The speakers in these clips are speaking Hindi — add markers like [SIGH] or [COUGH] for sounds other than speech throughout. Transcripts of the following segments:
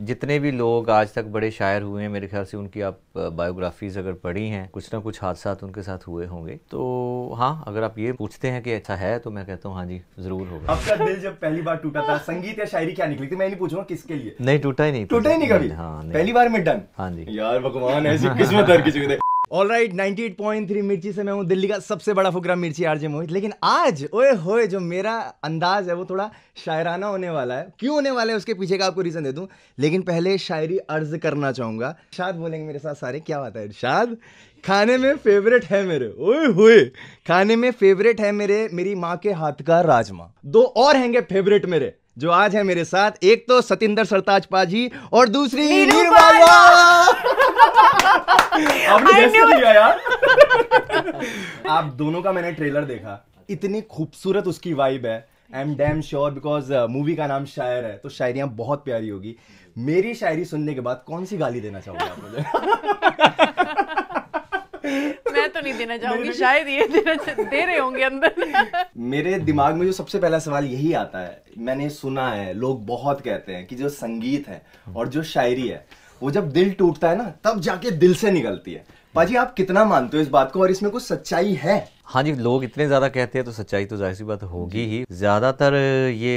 जितने भी लोग आज तक बड़े शायर हुए हैं मेरे ख्याल से उनकी आप बायोग्राफीज़ अगर पढ़ी हैं कुछ ना कुछ हादसा उनके साथ हुए होंगे तो हाँ अगर आप ये पूछते हैं कि अच्छा है तो मैं कहता हूँ हाँ जी ज़रूर होगा आपका दिल जब पहली बार टूटा था संगीत या शायरी क्या निकली थी मैं नहीं पूछूंगा किसके लिए नहीं टूटा ही नहीं टूटा ही नहीं कभी हाँ पहली बार में डन हाँ जी यार भगवान ऐसी किस्मत all right ninety eight point three Mirchi से मैं हूँ दिल्ली का सबसे बड़ा फुकरा मिर्ची आरजे मोहित लेकिन आज ओए होए जो मेरा अंदाज है वो थोड़ा शायराना होने वाला है क्यों होने वाला है उसके पीछे का आपको रीज़न दे दूँ लेकिन पहले शायरी अर्ज करना चाहूंगा शायद बोलेंगे मेरे साथ सारे क्या बात है इर्शाद खाने में फेवरेट है मेरे ओए होए खाने में फेवरेट है मेरे मेरी माँ के हाथ का राजमा दो और हैंगे फेवरेट मेरे जो आज है मेरे साथ एक तो सतिंदर सरताज पाजी और दूसरी आपने किया यार [LAUGHS] आप दोनों का मैंने ट्रेलर देखा इतनी खूबसूरत उसकी वाइब है I am damn sure because movie का नाम शायर है तो शायरियाँ बहुत प्यारी होगी मेरी शायरी सुनने के बाद कौन सी गाली देना चाहोगे आप मुझे [LAUGHS] मैं तो नहीं देना चाहूंगी शायद ये देना दे रहे होंगे अंदर [LAUGHS] मेरे दिमाग में जो सबसे पहला सवाल यही आता है मैंने सुना है लोग बहुत कहते हैं कि जो संगीत है और जो शायरी है वो जब दिल टूटता है ना तब जाके दिल से निकलती है पाजी आप कितना मानते हो इस बात को और इसमें कुछ सच्चाई है हाँ जी लोग इतने ज़्यादा कहते हैं तो सच्चाई तो जाहिर सी बात होगी ही ज़्यादातर ये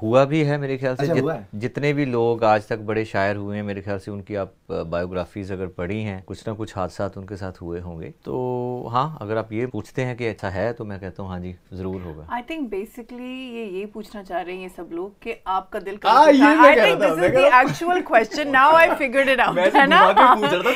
हुआ भी है मेरे ख्याल से अच्छा, जित, जितने भी लोग आज तक बड़े शायर हुए हैं मेरे ख्याल से उनकी आप बायोग्राफीज अगर पढ़ी हैं कुछ ना कुछ हादसा तो उनके साथ हुए होंगे तो हाँ अगर आप ये पूछते हैं कि अच्छा है तो मैं कहता हूँ हाँ जी ज़रूर होगा आई थिंक बेसिकली ये ये पूछना चाह रहे हैं सब लोग कि आपका दिल question now I figured it out है ना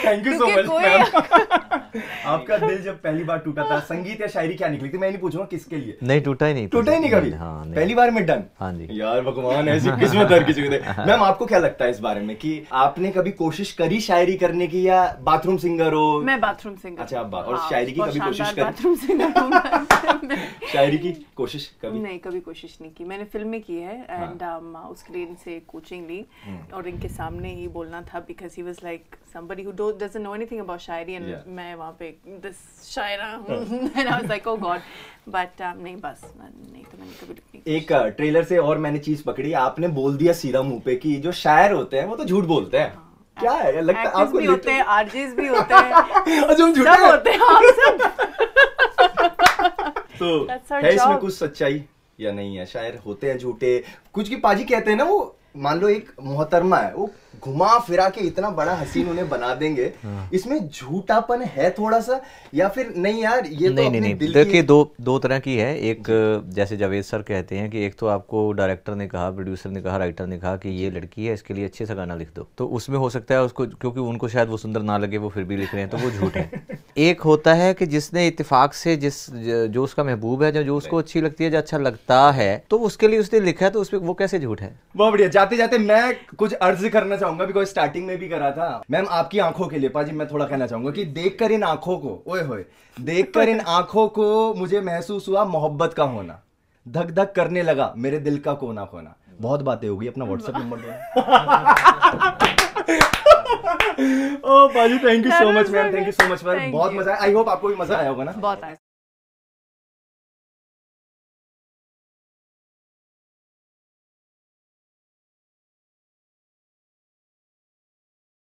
थैंक यू सो मच आपका दिल जब पहली बार टूटा था संगीत या शायरी क्या निकली थी मैं नहीं पूछूंगा किसके लिए नहीं टूटा ही नहीं टूटा ही नहीं कभी हाँ, पहली बार में डन हाँ जी यार भगवान ऐसी किस्मत हर किसी [LAUGHS] मैम आपको क्या लगता है इस बारे में कि आपने कभी कोशिश करी शायरी करने की या बाथरूम सिंगर हो मैं बाथरूम सिंगर अच्छा और हाँ, शायरी की कभी कोशिश करी बाथरूम सिंगर [LAUGHS] शायरी की कोशिश कभी नहीं कभी कोशिश नहीं की मैंने फिल्म में की है एंड हाँ. um, उसके लिए इनसे कोचिंग ली हम्म। और इनके सामने ही बोलना था because he was like somebody who don't, doesn't know anything about shayari and yeah. मैं वहाँ पे दिस शायरा हाँ। हूँ and I was like oh God but नहीं बस नहीं तो मैंने कभी एक ट्रेलर uh, से और मैंने चीज पकड़ी आपने बोल दिया सीधा मुंह पे कि जो शायर होते हैं वो तो झूठ बोलते हैं हाँ. क्या है लगता है आपको भी होते हैं आरजेस भी होते हैं और जो झूठे होते हैं तो है इसमें कुछ सच्चाई या नहीं है शायर होते हैं झूठे कुछ की पाजी कहते हैं ना वो मान लो एक मोहतरमा है वो घुमा फिरा के इतना बड़ा हसीन उन्हें बना देंगे हाँ। इसमें झूठापन है थोड़ा सा या फिर नहीं यार ये नहीं, तो नहीं, नहीं, दिल देखिए दो दो तरह की है एक जैसे जावेद सर कहते हैं कि एक तो आपको डायरेक्टर ने कहा प्रोड्यूसर ने कहा राइटर ने कहा कि ये लड़की है इसके लिए अच्छे से गाना लिख दो तो उसमें हो सकता है उसको क्योंकि उनको शायद वो सुंदर ना लगे वो फिर भी लिख रहे हैं तो वो झूठ है [LAUGHS] एक होता है कि जिसने इतफाक से जिस जो उसका महबूब है जो उसको अच्छी लगती है जो अच्छा लगता है तो उसके लिए उसने लिखा है तो उसमें वो कैसे झूठ है बहुत बढ़िया जाते जाते मैं कुछ अर्ज करना चाहूँगा चाहूंगा बिकॉज स्टार्टिंग में भी करा था मैम आपकी आंखों के लिए पाजी मैं थोड़ा कहना चाहूंगा कि देख कर इन आंखों को ओए होए देख कर इन आंखों को मुझे महसूस हुआ मोहब्बत का होना धक धक करने लगा मेरे दिल का कोना कोना बहुत बातें होगी अपना व्हाट्सएप नंबर दो [LAUGHS] ओ पाजी thank you so much ma'am thank you so much ma'am बहुत मजा आया आई होप आपको भी मजा आया होगा ना बहुत आया